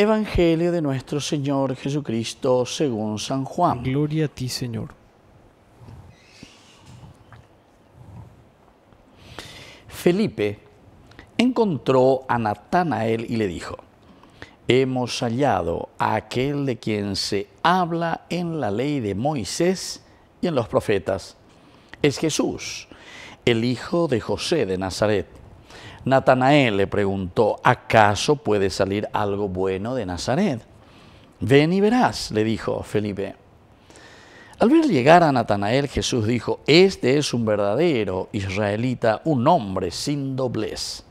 Evangelio de nuestro Señor Jesucristo según San Juan. Gloria a ti, Señor. Felipe encontró a Natanael y le dijo, Hemos hallado a aquel de quien se habla en la ley de Moisés y en los profetas. Es Jesús, el hijo de José de Nazaret. Natanael le preguntó, ¿acaso puede salir algo bueno de Nazaret? Ven y verás, le dijo Felipe. Al ver llegar a Natanael, Jesús dijo, este es un verdadero israelita, un hombre sin doblez.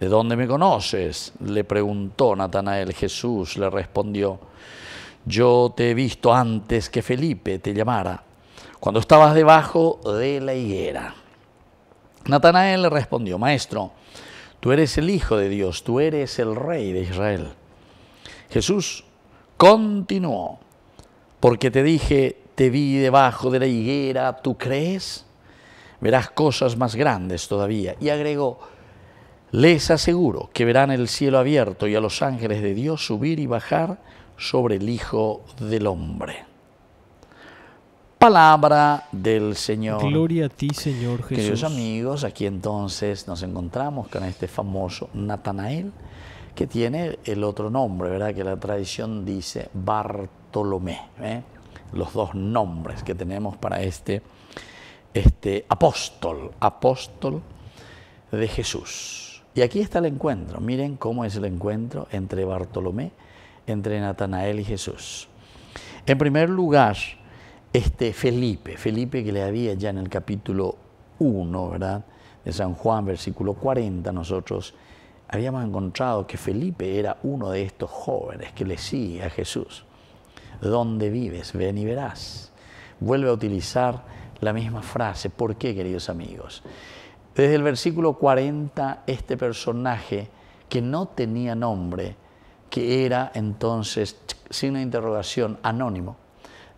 ¿De dónde me conoces? le preguntó Natanael. Jesús le respondió, yo te he visto antes que Felipe te llamara, cuando estabas debajo de la higuera. Natanael le respondió, Maestro, tú eres el Hijo de Dios, tú eres el Rey de Israel. Jesús continuó, porque te dije, te vi debajo de la higuera, ¿tú crees? Verás cosas más grandes todavía. Y agregó, les aseguro que verán el cielo abierto y a los ángeles de Dios subir y bajar sobre el Hijo del Hombre palabra del Señor. Gloria a ti, Señor Jesús. Queridos amigos, aquí entonces nos encontramos con este famoso Natanael, que tiene el otro nombre, ¿verdad? Que la tradición dice Bartolomé. ¿eh? Los dos nombres que tenemos para este, este apóstol, apóstol de Jesús. Y aquí está el encuentro. Miren cómo es el encuentro entre Bartolomé, entre Natanael y Jesús. En primer lugar, este Felipe, Felipe que le había ya en el capítulo 1, ¿verdad? De San Juan, versículo 40, nosotros habíamos encontrado que Felipe era uno de estos jóvenes que le sigue a Jesús. ¿Dónde vives? Ven y verás. Vuelve a utilizar la misma frase. ¿Por qué, queridos amigos? Desde el versículo 40, este personaje que no tenía nombre, que era entonces, sin una interrogación, anónimo,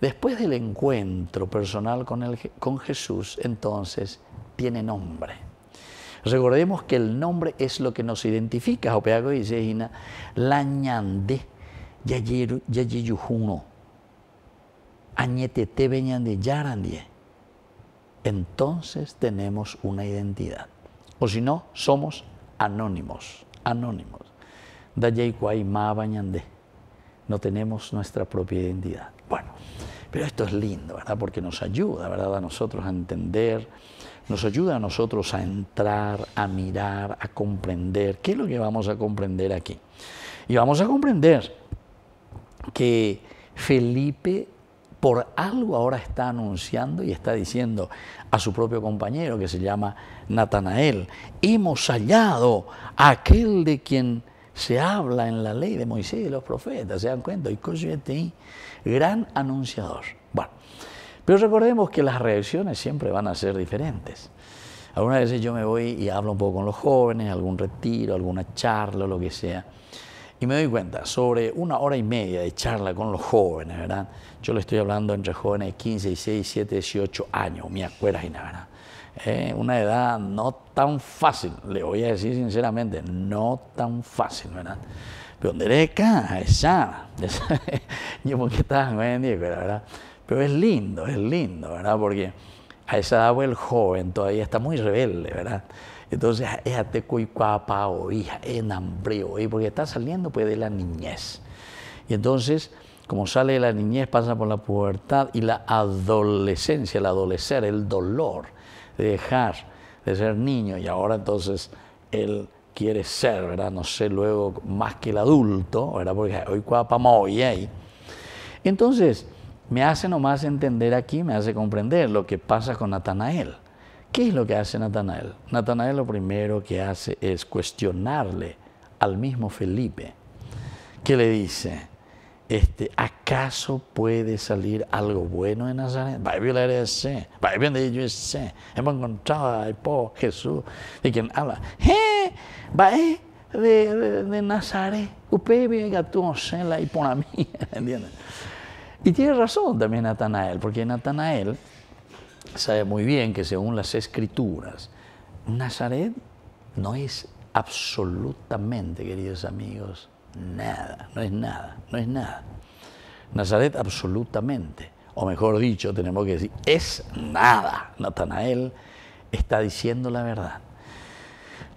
Después del encuentro personal con, Jesús, entonces, tiene nombre. Recordemos que el nombre es lo que nos identifica. dice, la Entonces tenemos una identidad. O si no, somos anónimos, anónimos. bañande. No tenemos nuestra propia identidad. Bueno, pero esto es lindo, ¿verdad? Porque nos ayuda, ¿verdad? A nosotros a entender, nos ayuda a nosotros a entrar, a mirar, a comprender. ¿Qué es lo que vamos a comprender aquí? Y vamos a comprender que Felipe por algo ahora está anunciando y está diciendo a su propio compañero que se llama Natanael, hemos hallado a aquel de quien se habla en la ley de Moisés y de los profetas, se dan cuenta, y gran anunciador. Bueno, pero recordemos que las reacciones siempre van a ser diferentes. Algunas veces yo me voy y hablo un poco con los jóvenes, algún retiro, alguna charla, o lo que sea. Y me doy cuenta, sobre una hora y media de charla con los jóvenes, ¿verdad? Yo le estoy hablando entre jóvenes de 15, 16, 17, 18 años, mi acuerdas ¿verdad? Eh, una edad no tan fácil, le voy a decir sinceramente, no tan fácil, ¿verdad? Pero de acá, esa, yo porque estaba pues, ¿verdad? Pero es lindo, es lindo, ¿verdad? Porque a esa edad pues, el joven todavía está muy rebelde, ¿verdad? Entonces, te cuipapa o hija, en hambre, porque está saliendo pues de la niñez. Y entonces, como sale de la niñez, pasa por la pubertad y la adolescencia, el adolecer, el dolor de dejar de ser niño y ahora entonces él quiere ser, ¿verdad? No sé luego más que el adulto, ¿verdad? Porque hoy cuapamo hoy ahí. Entonces, me hace nomás entender aquí, me hace comprender lo que pasa con Natanael. ¿Qué es lo que hace Natanael? Natanael lo primero que hace es cuestionarle al mismo Felipe, que le dice, este, ¿acaso puede salir algo bueno de Nazaret? Biblia Hemos encontrado a Jesús, de quien habla. ¡Eh! ¡Va de, de, Nazaret! ¡Usted viene a la y por Y tiene razón también Natanael, porque Natanael sabe muy bien que según las escrituras, Nazaret no es absolutamente, queridos amigos, nada, no es nada, no es nada. Nazaret absolutamente, o mejor dicho, tenemos que decir, es nada. Natanael está diciendo la verdad.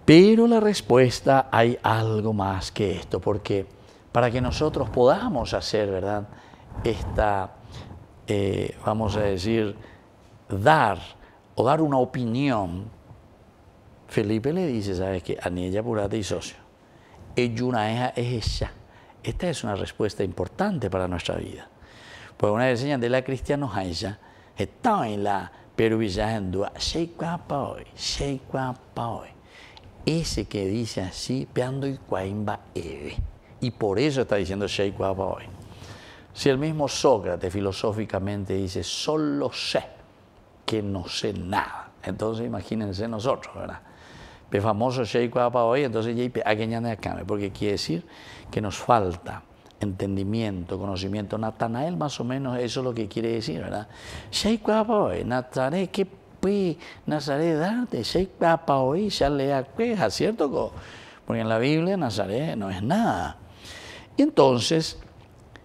Pero la respuesta hay algo más que esto, porque para que nosotros podamos hacer, ¿verdad? Esta, eh, vamos a decir, dar o dar una opinión, Felipe le dice, ¿sabes qué? Anilla, Purata y socio. Esta es una respuesta importante para nuestra vida. Pues una de vez de la cristiana está en la paoi. ese que dice así, peando y eve. Y por eso está diciendo hoy. Si el mismo Sócrates filosóficamente dice, solo sé que no sé nada, entonces imagínense nosotros, ¿verdad? famoso Sheikh para hoy, entonces a que porque quiere decir que nos falta entendimiento, conocimiento. Natanael más o menos eso es lo que quiere decir, ¿verdad? Sheikh para hoy, ¿qué puede Nazaret darte? Sheikh ya le cueja, ¿cierto? Porque en la Biblia Nazaret no es nada. Y entonces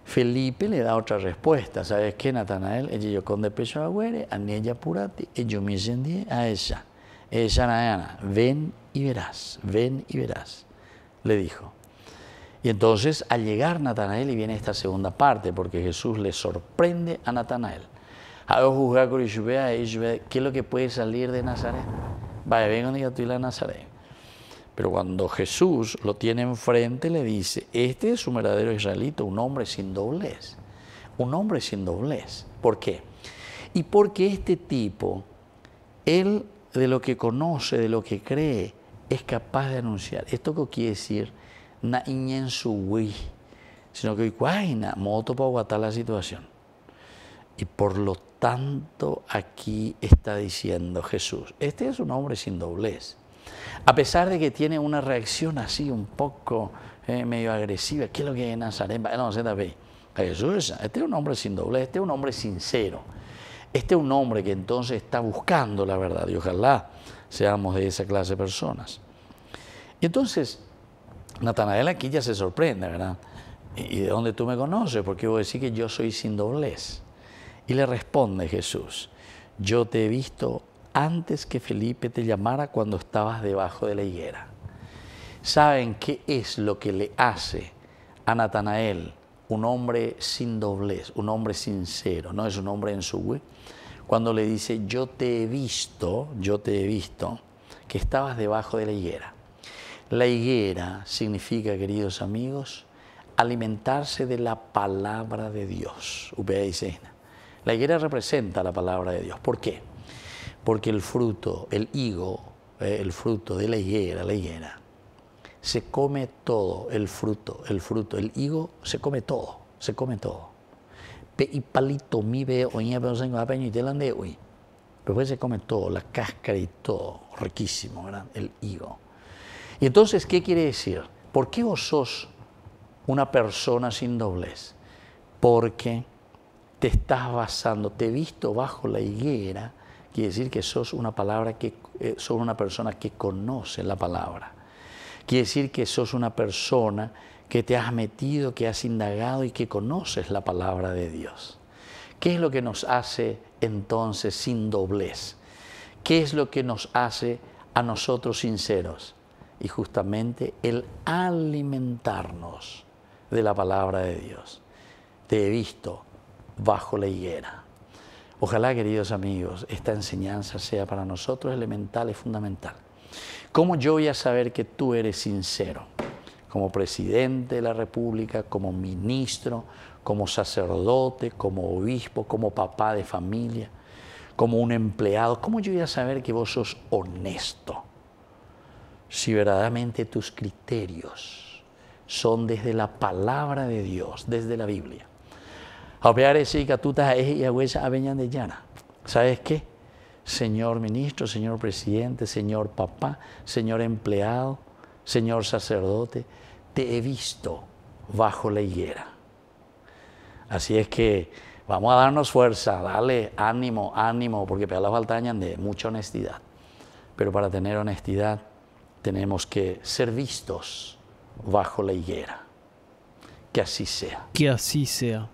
Felipe le da otra respuesta. ¿Sabes qué, Natanael? Ella yo con de pecho agüere, a ella purati, y yo me encendí a ella eh, ven y verás, ven y verás, le dijo. Y entonces al llegar Natanael, y viene esta segunda parte, porque Jesús le sorprende a Natanael. Hago e ¿qué es lo que puede salir de Nazaret? Vaya, vengo y a la Nazaret. Pero cuando Jesús lo tiene enfrente, le dice, este es un verdadero israelito un hombre sin doblez, un hombre sin doblez. ¿Por qué? Y porque este tipo, él de lo que conoce, de lo que cree, es capaz de anunciar. Esto que quiere decir, na en su sino que hoy moto para aguantar la situación. Y por lo tanto aquí está diciendo Jesús, este es un hombre sin doblez. A pesar de que tiene una reacción así un poco eh, medio agresiva, ¿qué es lo que es Nazaret? No, Jesús, este es un hombre sin doblez, este es un hombre sincero. Este es un hombre que entonces está buscando la verdad y ojalá seamos de esa clase de personas. Y entonces, Natanael aquí ya se sorprende, ¿verdad? ¿Y de dónde tú me conoces? Porque voy a decir que yo soy sin doblez. Y le responde Jesús, yo te he visto antes que Felipe te llamara cuando estabas debajo de la higuera. ¿Saben qué es lo que le hace a Natanael un hombre sin doblez, un hombre sincero, no es un hombre en su cuando le dice, yo te he visto, yo te he visto, que estabas debajo de la higuera. La higuera significa, queridos amigos, alimentarse de la palabra de Dios. La higuera representa la palabra de Dios. ¿Por qué? Porque el fruto, el higo, eh, el fruto de la higuera, la higuera, se come todo, el fruto, el fruto, el higo, se come todo, se come todo. y palito mi ve oña pero y Después pues se come todo, la cáscara y todo, riquísimo, ¿verdad? El higo. Y entonces, ¿qué quiere decir? ¿Por qué vos sos una persona sin doblez? Porque te estás basando, te he visto bajo la higuera, quiere decir que sos una palabra que eh, sos una persona que conoce la palabra. Quiere decir que sos una persona que te has metido, que has indagado y que conoces la palabra de Dios. ¿Qué es lo que nos hace entonces sin doblez? ¿Qué es lo que nos hace a nosotros sinceros? Y justamente el alimentarnos de la palabra de Dios. Te he visto bajo la higuera. Ojalá, queridos amigos, esta enseñanza sea para nosotros elemental y fundamental. ¿Cómo yo voy a saber que tú eres sincero? Como presidente de la República, como ministro, como sacerdote, como obispo, como papá de familia, como un empleado. ¿Cómo yo voy a saber que vos sos honesto? Si verdaderamente tus criterios son desde la palabra de Dios, desde la Biblia. ¿Sabes qué? señor ministro, señor presidente, señor papá, señor empleado, señor sacerdote, te he visto bajo la higuera. Así es que vamos a darnos fuerza, dale ánimo, ánimo, porque para las baltañas de mucha honestidad. Pero para tener honestidad tenemos que ser vistos bajo la higuera. Que así sea. Que así sea.